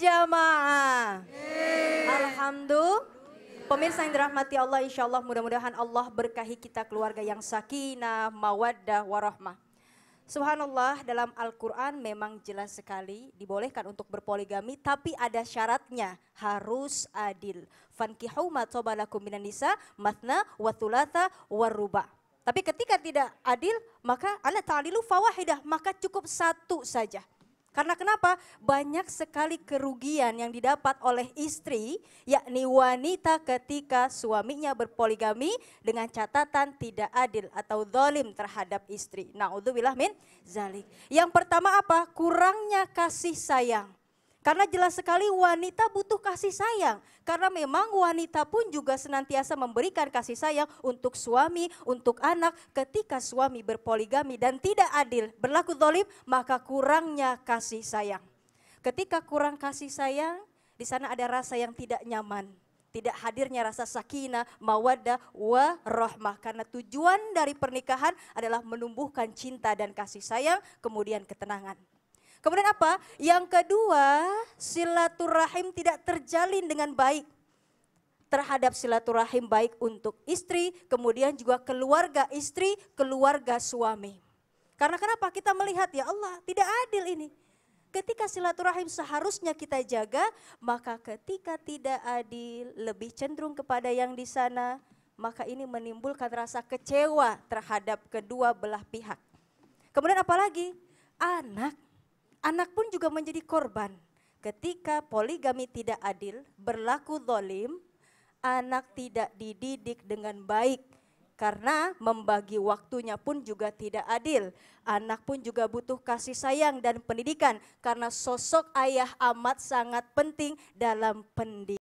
berjamaah. Alhamdulillah. Pemirsa yang dirahmati Allah, insya Allah mudah-mudahan Allah berkahi kita keluarga yang sakinah, mawaddah, warahmah. Subhanallah dalam Al-Quran memang jelas sekali dibolehkan untuk berpoligami tapi ada syaratnya harus adil. Fankihu matobalakum minan nisa matna watulata waruba. Tapi ketika tidak adil maka ala ta'adilu fawahidah maka cukup satu saja. Karena kenapa? Banyak sekali kerugian yang didapat oleh istri, yakni wanita ketika suaminya berpoligami dengan catatan tidak adil atau zalim terhadap istri. Nah, min zalik. Yang pertama apa? Kurangnya kasih sayang. Karena jelas sekali wanita butuh kasih sayang. Karena memang wanita pun juga senantiasa memberikan kasih sayang untuk suami, untuk anak. Ketika suami berpoligami dan tidak adil, berlaku dolim, maka kurangnya kasih sayang. Ketika kurang kasih sayang, di sana ada rasa yang tidak nyaman. Tidak hadirnya rasa sakinah, mawadah, wa rohmah. Karena tujuan dari pernikahan adalah menumbuhkan cinta dan kasih sayang, kemudian ketenangan. Kemudian apa? Yang kedua, silaturahim tidak terjalin dengan baik terhadap silaturahim baik untuk istri, kemudian juga keluarga istri, keluarga suami. Karena kenapa? Kita melihat ya Allah, tidak adil ini. Ketika silaturahim seharusnya kita jaga, maka ketika tidak adil, lebih cenderung kepada yang di sana, maka ini menimbulkan rasa kecewa terhadap kedua belah pihak. Kemudian apalagi? Anak Anak pun juga menjadi korban. Ketika poligami tidak adil, berlaku dolim, anak tidak dididik dengan baik karena membagi waktunya pun juga tidak adil. Anak pun juga butuh kasih sayang dan pendidikan karena sosok ayah amat sangat penting dalam pendidikan.